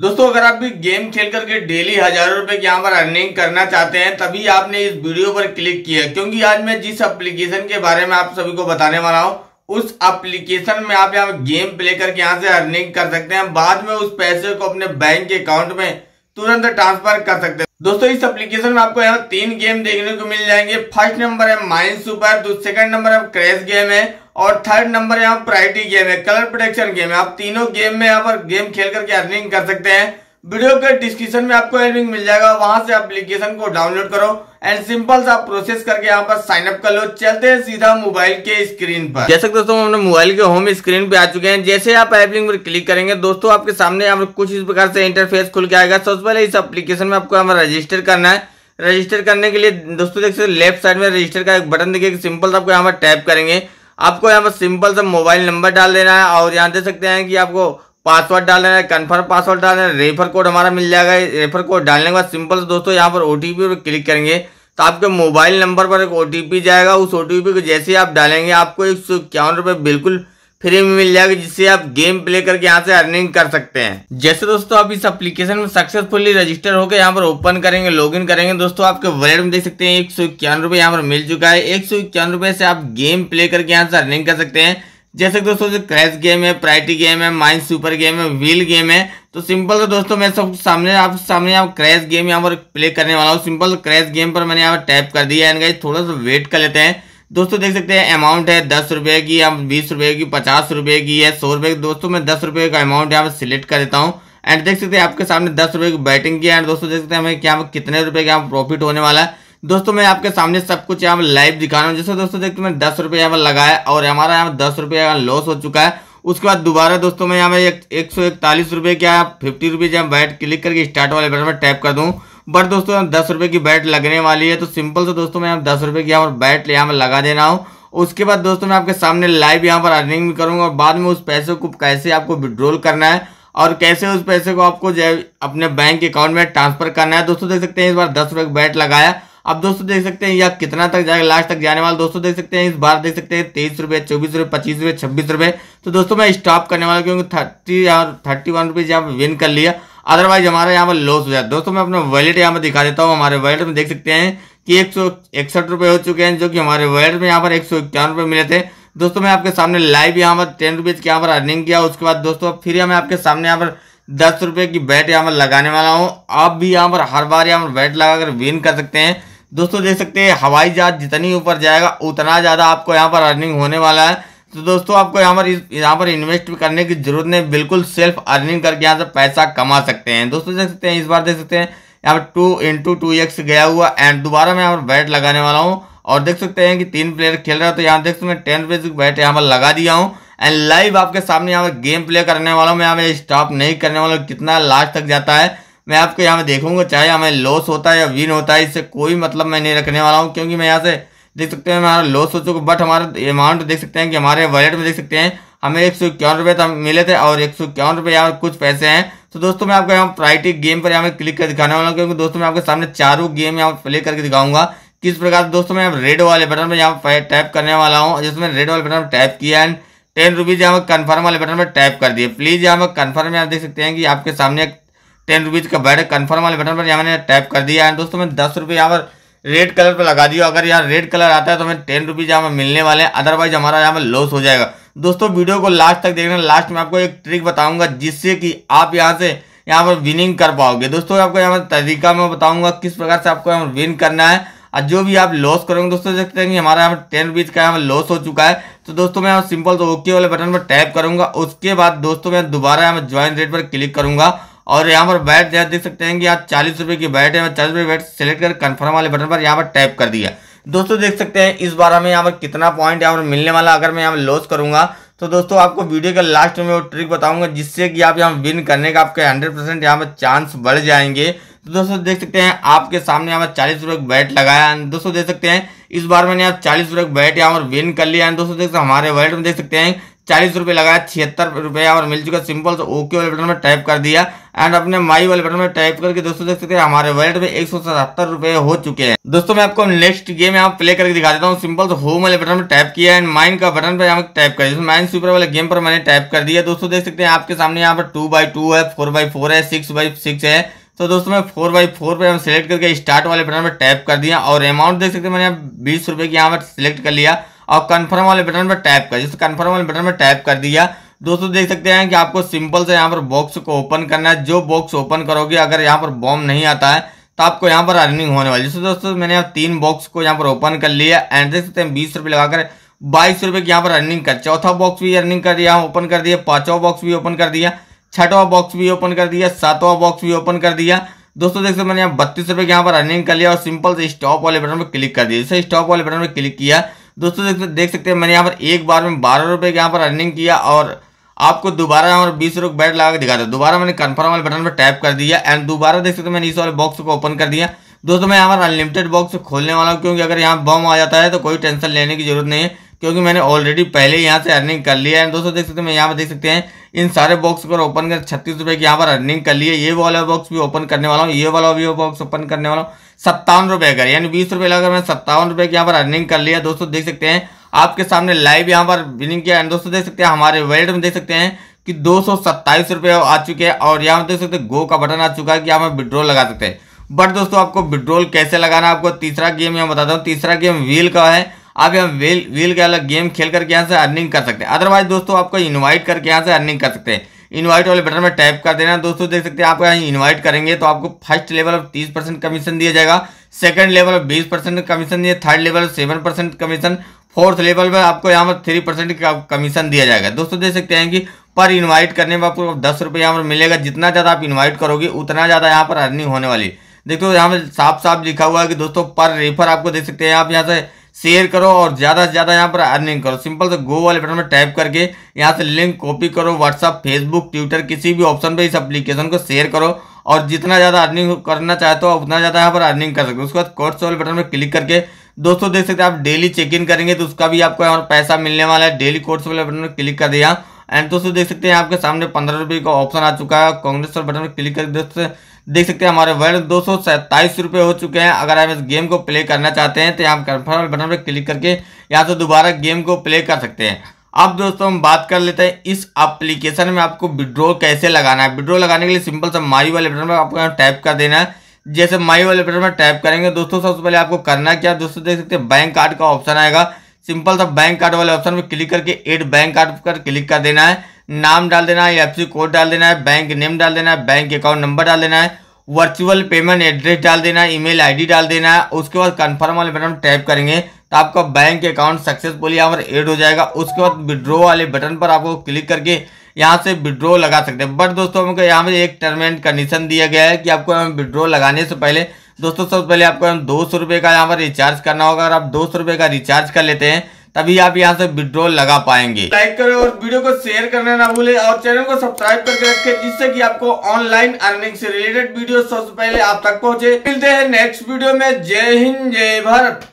दोस्तों अगर आप भी गेम खेल करके डेली हजारों रुपए की यहाँ पर अर्निंग करना चाहते हैं तभी आपने इस वीडियो पर क्लिक किया क्योंकि आज मैं जिस एप्लीकेशन के बारे में आप सभी को बताने वाला हूँ उस एप्लीकेशन में आप यहाँ गेम प्ले करके यहाँ से अर्निंग कर सकते हैं बाद में उस पैसे को अपने बैंक के अकाउंट में तुरंत ट्रांसफर कर सकते हैं दोस्तों इस एप्लीकेशन में आपको यहाँ तीन गेम देखने को मिल जाएंगे फर्स्ट नंबर है माइंड सुपर सेकंड नंबर है क्रैश गेम है और थर्ड नंबर यहाँ प्रायरिटी गेम है कलर प्रोटेक्शन गेम है आप तीनों गेम में यहाँ पर गेम खेल करके अर्निंग कर सकते हैं वीडियो के डिस्क्रिप्शन में आपको अर्निंग मिल जाएगा वहां से एप्लीकेशन को डाउनलोड करो एंड सिंपल सा प्रोसेस करके यहाँ पर साइन अप कर लो चलते हैं सीधा मोबाइल के स्क्रीन पर जैसे दोस्तों हमने मोबाइल के होम स्क्रीन पे आ चुके हैं जैसे आप एपलिंग पर क्लिक करेंगे दोस्तों आपके सामने यहाँ पर कुछ इस प्रकार से इंटरफेस खुल के आएगा सबसे पहले इस एप्लीकेशन में आपको यहाँ रजिस्टर करना है रजिस्टर करने के लिए दोस्तों देख सकते लेफ्ट साइड में रजिस्टर का एक बटन देखिए सिंपल आपको यहाँ पर टैप करेंगे आपको यहाँ पर सिंपल सा मोबाइल नंबर डाल देना है और यहाँ दे सकते हैं कि आपको पासवर्ड डाल देना है कन्फर्म पासवर्ड डाल देना है रेफर कोड हमारा मिल जाएगा रेफर कोड डालने के बाद सिंपल से दोस्तों यहाँ पर ओ पर क्लिक करेंगे तो आपके मोबाइल नंबर पर एक ओ जाएगा उस ओ को जैसे ही आप डालेंगे आपको एक सौ बिल्कुल फ्री में मिल जाएगा जिससे आप गेम प्ले करके यहाँ से अर्निंग कर सकते हैं जैसे दोस्तों आप इस एप्लीकेशन में सक्सेसफुली रजिस्टर होकर यहाँ पर ओपन करेंगे लॉग इन करेंगे दोस्तों आपके वॉलेट में देख सकते हैं एक सौ इक्यावन रुपए यहाँ पर मिल चुका है एक सौ इक्यावन रुपए से आप गेम प्ले करके यहाँ से अर्निंग कर सकते हैं जैसे दोस्तों जो क्रैश गेम है प्राइटी गेम है माइंड सुपर गेम है व्हील गेम है तो सिंपल तो दोस्तों मैं सब सामने आप सामने आप क्रैश गेम यहाँ पर प्ले करने वाला हूँ सिंपल क्रैश गेम पर मैंने यहाँ पर टैप कर दिया है थोड़ा सा वेट कर लेते हैं दोस्तों देख सकते हैं अमाउंट है दस रुपये की या बीस रुपये की पचास रुपये की है सौ रुपये की दोस्तों मैं दस रुपये का अमाउंट यहाँ पर सिलेक्ट कर देता हूँ एंड देख सकते हैं आपके सामने दस रुपये की बैटिंग की एंड दोस्तों देख सकते हैं हमें क्या कितने रुपये का प्रॉफिट होने वाला है दोस्तों मैं आपके सामने सब कुछ यहाँ पर लाइव दिखा रहा हूँ जैसे दोस्तों देखते मैंने दस रुपये यहाँ पर लगाया और हमारा यहाँ पर दस रुपये का लॉस हो चुका है उसके बाद दोबारा दोस्तों मैं यहाँ पर एक सौ इकतालीस रुपये क्या फिफ्टी रुपये बैट क्लिक करके स्टार्ट वाले बटन पर टैप कर दूँ बट दोस्तों यहाँ दस रुपये की बैट लगने वाली है तो सिंपल से दोस्तों मैं यहाँ दस रुपये की यहाँ पर बैट यहाँ पर लगा देना हूँ उसके बाद दोस्तों मैं आपके सामने लाइव यहाँ पर अर्निंग भी करूँगा और बाद में उस पैसे को कैसे आपको विड्रॉल करना है और कैसे उस पैसे को आपको अपने बैंक अकाउंट में ट्रांसफर करना है दोस्तों देख सकते हैं इस बार दस रुपये बैट लगाया अब दोस्तों देख सकते हैं यह कितना तक जाएगा लास्ट तक जाने वाला दोस्तों देख सकते हैं इस बार देख सकते हैं तेईस रुपये चौबीस रुपये पच्चीस रुपये छब्बीस रुपये तो दोस्तों मैं स्टॉप करने वाला क्योंकि थर्टी यहाँ थर्टी वन रुपीज़ यहाँ पर विन कर लिया अदरवाइज हमारे यहाँ पर लॉस हो जाए दोस्तों मैं अपना वॉलेट यहाँ पर दिखा देता हूँ हमारे वॉलेट में देख सकते हैं कि एक सौ इकसठ रुपये हो चुके हैं जो कि हमारे वॉलेट में यहाँ पर एक सौ इक्यावन रुपये मिले थे दोस्तों मैं आपके सामने लाइव यहाँ पर टेन रुपीज़ की यहाँ पर अर्निंग किया उसके बाद दोस्तों फिर मैं आपके सामने यहाँ पर दस रुपये की बैट यहाँ पर लगाने वाला हूँ आप भी यहाँ पर हर बार यहाँ पर बैट लगाकर विन कर सकते हैं दोस्तों देख सकते हैं हवाई जहाज जितनी ऊपर जाएगा उतना ज़्यादा आपको यहाँ पर अर्निंग होने वाला है तो दोस्तों आपको यहाँ पर यहाँ पर इन्वेस्ट करने की जरूरत नहीं बिल्कुल सेल्फ अर्निंग करके यहाँ से पैसा कमा सकते हैं दोस्तों देख सकते हैं इस बार देख सकते हैं यहाँ पर टू इंटू टू एक्स गया हुआ एंड दोबारा मैं यहाँ पर बैट लगाने वाला हूँ और देख सकते हैं कि तीन प्लेयर खेल रहे हो तो यहाँ देख सकते हैं टेन रुपीज बैट यहाँ पर लगा दिया हूँ एंड लाइव आपके सामने यहाँ पर गेम प्ले करने वाला हूँ मैं यहाँ पर स्टॉप नहीं करने वाला हूँ कितना लास्ट तक जाता है मैं आपको यहाँ पर देखूंगा चाहे हमें लॉस होता है या विन होता है इससे कोई मतलब मैं नहीं रखने वाला हूँ क्योंकि मैं यहाँ से देख सकते हैं हमारा लॉस हो चुका बट हमारा अमाउंट देख सकते हैं कि हमारे वॉलेट में देख सकते हैं हमें एक सौ इक्यावन रुपये मिले थे और एक सौ इक्यावन रुपये यहाँ कुछ पैसे हैं तो दोस्तों मैं आपको यहाँ प्राइटी गेम पर यहाँ क्लिक कर दिखाने वाला हूँ क्योंकि दोस्तों मैं आपके सामने चारों गेम यहाँ प्ले करके दिखाऊंगा किस प्रकार दोस्तों मैं रेड वाले बटन पर यहाँ टैप करने वाला हूँ जिसमें रेड वाले बटन पर टैप किया है टेन रुपीज़ यहाँ पर कन्फर्म वाले बटन पर टैप कर दिए प्लीज़ यहाँ पर कन्फर्म यहाँ देख सकते हैं कि आपके सामने टेन रुपीज़ का बैड कन्फर्म वाले बटन पर यहाँ मैंने टैप कर दिया एंड दोस्तों मैं दस रुपये यहाँ पर रेड कलर पे लगा दियो अगर यहाँ रेड कलर आता है तो हमें टेन रुपीज़ यहाँ पर मिलने वाले हैं अदरवाइज हमारा यहाँ पर लॉस हो जाएगा दोस्तों वीडियो को लास्ट तक देखना लास्ट में आपको एक ट्रिक बताऊंगा जिससे कि आप यहाँ से यहाँ पर विनिंग कर पाओगे दोस्तों आपको यहाँ पर तरीका मैं बताऊंगा किस प्रकार से आपको यहाँ पर विन करना है और जो भी आप लॉस करोगे दोस्तों देखते हैं कि हमारा यहाँ पर टेन रुपीज़ का यहाँ पर लॉस हो चुका है तो दोस्तों मैं यहाँ सिंपल तो ओके वाले बटन पर टैप करूंगा उसके बाद दोस्तों मैं दोबारा यहाँ पर ज्वाइन रेट पर क्लिक करूंगा और यहाँ पर बैट जैसे देख सकते हैं कि आप चालीस रुपये की बैट है चालीस रुपये बैट सेलेक्ट कर कन्फर्म वाले बटन पर यहाँ पर टैप कर दिया दोस्तों देख सकते हैं इस बार हमें यहाँ पर कितना पॉइंट यहाँ पर मिलने वाला अगर मैं यहाँ पर लॉस करूंगा तो दोस्तों आपको वीडियो के लास्ट में वो ट्रिक बताऊंगा जिससे कि आप यहाँ विन करने का आपके 100 परसेंट यहाँ पर चांस बढ़ जाएंगे तो दोस्तों देख सकते हैं आपके सामने यहाँ पर चालीस रुपये बैट लगाया दोस्तों देख सकते हैं इस बार मैंने यहाँ चालीस रुपये बैट यहाँ पर विन कर लिया है दोस्तों देख सकते हमारे वर्ल्ड में देख सकते हैं चालीस रुपये लगाया छिहत्तर रुपया और मिल चुका सिंपल तो ओके वाले बटन में टाइप कर दिया एंड अपने माई वाले बटन में टाइप करके दोस्तों देख सकते हैं हमारे वॉलेट में एक रुपए हो चुके हैं दोस्तों मैं आपको नेक्स्ट गेम यहाँ प्ले करके दिखा देता हूँ सिंपल से होम वाले बटन में टाइप किया एंड माइन का बटन पर यहाँ टाइप कर दिया माइन सुपर वाले गेम पर मैंने टाइप कर दिया दोस्तों देख सकते हैं आपके सामने यहाँ पर टू बाई टू है फोर बाई फोर है सिक्स बाई सिक्स है तो दोस्तों मैं फोर बाई फोर पर हम सेलेक्ट करके स्टार्ट वाले बटन पर टाइप कर दिया और अमाउंट देख सकते हैं मैंने बीस रुपये की यहाँ पर सिलेक्ट कर लिया और कन्फर्म वाले बटन पर टैप कर जैसे कन्फर्म वाले बटन पर टैप कर दिया दोस्तों देख सकते हैं कि आपको सिंपल से यहाँ पर बॉक्स को ओपन करना है जो बॉक्स ओपन करोगे अगर यहाँ पर बॉम्ब नहीं आता है तो आपको यहाँ पर अर्निंग होने वाली जैसे दोस्तों मैंने अब तीन बॉक्स को यहाँ पर ओपन कर लिया एंड देख सकते हैं बीस रुपये लगाकर बाईस रुपये की यहाँ पर अर्निंग कर चौथा बॉक्स भी अर्निंग कर दिया ओपन कर दिया पाँचवा बॉक्स भी ओपन कर दिया छठवा बॉक्स भी ओपन कर दिया सातवा बॉक्स भी ओपन कर दिया दोस्तों देख सकते मैंने यहाँ बत्तीस रुपये की यहाँ पर अर्निंग कर लिया और सिंपल से स्टॉप वाले बटन पर क्लिक कर दिया जैसे स्टॉप वाले बटन पर क्लिक किया दोस्तों देख सकते हैं मैंने यहाँ पर एक बार में बारह रुपये का यहाँ पर अर्निंग किया और आपको दोबारा यहाँ पर बीस रुपये बैट लगा के दिखा दिया दोबारा मैंने कन्फर्म वाले बटन पर टैप कर दिया एंड दोबारा देख सकते मैंने इस वाले बॉक्स को ओपन कर दिया दोस्तों मैं यहाँ पर अनलिमिटेड बॉक्स खोलने वाला हूँ क्योंकि अगर यहाँ बम आ जाता है तो कोई टेंशन लेने की जरूरत नहीं है क्योंकि मैंने ऑलरेडी पहले यहाँ से अर्निंग कर लिया है दोस्तों देख सकते हैं यहाँ पर देख सकते हैं इन सारे बॉक्स को ओपन कर छत्तीस रुपये की यहाँ पर अर्निंग कर ली है ये वाला बॉक्स भी ओपन करने वाला हूँ ये वाला भी बॉक्स ओपन करने वाला हूँ सत्तावन रुपये का यानी बीस रुपये लगाकर मैंने सत्तावन रुपये की यहाँ पर अर्निंग कर लिया दोस्तों देख सकते हैं आपके सामने लाइव यहाँ पर विनिंग किया दोस्तों देख सकते हैं हमारे वर्ल्ड में देख सकते हैं कि दो सौ सत्ताईस आ चुके हैं और यहाँ पर देख सकते हैं गो का बटन आ चुका है कि यहाँ पर विड्रॉल लगा सकते हैं बट दोस्तों आपको विड्रॉल कैसे लगाना आपको तीसरा गेम यहाँ बताता हूँ तीसरा गेम व्हील का है आप यहाँ व्हील व्हील के अलग गेम खेल करके यहाँ से अर्निंग कर सकते हैं अदरवाइज दोस्तों आपको इन्वाइट करके यहाँ से अर्निंग कर सकते हैं इनवाइट वाले बटन में टाइप कर देना दोस्तों देख सकते हैं आप यहाँ इनवाइट करेंगे तो आपको फर्स्ट लेवल ऑफ तीस परसेंट कमीशन दिया जाएगा सेकंड लेवल ऑफ बीस परसेंट कमीशन दिया third level seven percent commission fourth level पर आपको यहाँ पर थ्री परसेंट का कमीशन दिया जाएगा दोस्तों देख सकते हैं कि पर इन्वाइट करने में आपको दस रुपये यहाँ पर मिलेगा जितना ज़्यादा आप इन्वाइट करोगे उतना ज़्यादा यहाँ पर अर्निंग होने वाली देखो यहाँ पर साफ साफ लिखा हुआ है कि दोस्तों पर रेफर आपको देख सकते हैं आप यहाँ से शेयर करो और ज़्यादा से ज़्यादा यहाँ पर अर्निंग करो सिंपल से गो वाले बटन पर टाइप करके यहाँ से लिंक कॉपी करो व्हाट्सअप फेसबुक ट्विटर किसी भी ऑप्शन पे इस एप्लीकेशन को शेयर करो और जितना ज़्यादा अर्निंग करना चाहते हो तो उतना ज़्यादा यहाँ पर अर्निंग कर सकते हो उसके बाद कोर्स वाले बटन पर क्लिक करके दोस्तों देख सकते हैं आप डेली चेक इन करेंगे तो उसका भी आपको यहाँ पर पैसा मिलने वाला है डेली कोर्स वाले बटन पर क्लिक कर दिया एंड दोस्तों देख सकते हैं आपके सामने पंद्रह रुपये का ऑप्शन आ चुका है कांग्रेस वाले बटन पर क्लिक करके दोस्तों देख सकते हैं हमारे वर्ल्ड दो सौ रुपये हो चुके हैं अगर हम इस गेम को प्ले करना चाहते हैं तो यहाँ कन्फर्म बटन पर क्लिक करके यहाँ से दोबारा गेम को प्ले कर सकते हैं अब दोस्तों हम बात कर लेते हैं इस एप्लीकेशन में आपको विड्रो कैसे लगाना है विड्रो लगाने के लिए सिंपल सा माई वाले बटन पर आपको यहाँ टाइप कर देना है जैसे माई वाले बटन पर टाइप करेंगे दोस्तों सबसे पहले आपको करना क्या दोस्तों देख सकते हैं बैंक कार्ड का ऑप्शन आएगा सिंपल सा बैंक कार्ड वाले ऑप्शन पर क्लिक करके एड बैंक कार्ड पर क्लिक कर देना है नाम डाल देना है एफ कोड डाल देना है बैंक नेम डाल देना है बैंक अकाउंट नंबर डाल देना है वर्चुअल पेमेंट एड्रेस डाल देना है ईमेल आईडी डाल देना है उसके बाद कन्फर्म वाले बटन टैप करेंगे तो आपका बैंक अकाउंट सक्सेसफुली यहाँ पर एड हो जाएगा उसके बाद विड्रो वाले बटन पर आपको क्लिक करके यहाँ से विड्रो लगा सकते हैं बट दोस्तों हमको यहाँ पर एक टर्म एंड कंडीशन दिया गया है कि आपको यहाँ विड्रो लगाने से पहले दोस्तों सबसे पहले आपको हम दो सौ रुपये का यहाँ पर रिचार्ज करना होगा अगर आप दो सौ रुपये का रिचार्ज कर लेते हैं तभी आप यहाँ से विड्रॉल लगा पाएंगे लाइक करें और वीडियो को शेयर करना ना भूलें और चैनल को सब्सक्राइब करके रखें जिससे कि आपको ऑनलाइन अर्निंग से रिलेटेड वीडियो सबसे पहले आप तक पहुंचे मिलते हैं नेक्स्ट वीडियो में जय हिंद जय भारत